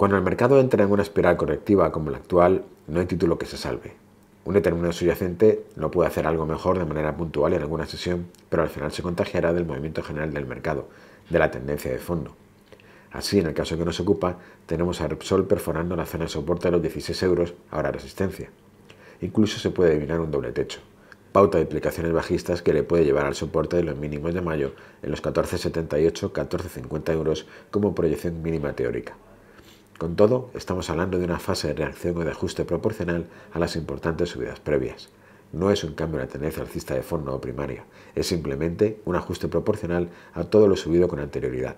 Cuando el mercado entra en una espiral correctiva como la actual, no hay título que se salve. Un determinado subyacente no puede hacer algo mejor de manera puntual en alguna sesión, pero al final se contagiará del movimiento general del mercado, de la tendencia de fondo. Así, en el caso que nos ocupa, tenemos a Repsol perforando la zona de soporte de los 16 euros, ahora resistencia. Incluso se puede adivinar un doble techo. Pauta de implicaciones bajistas que le puede llevar al soporte de los mínimos de mayo en los 14,78-14,50 euros como proyección mínima teórica. Con todo, estamos hablando de una fase de reacción o de ajuste proporcional a las importantes subidas previas. No es un cambio de la tendencia alcista de fondo o primaria, es simplemente un ajuste proporcional a todo lo subido con anterioridad.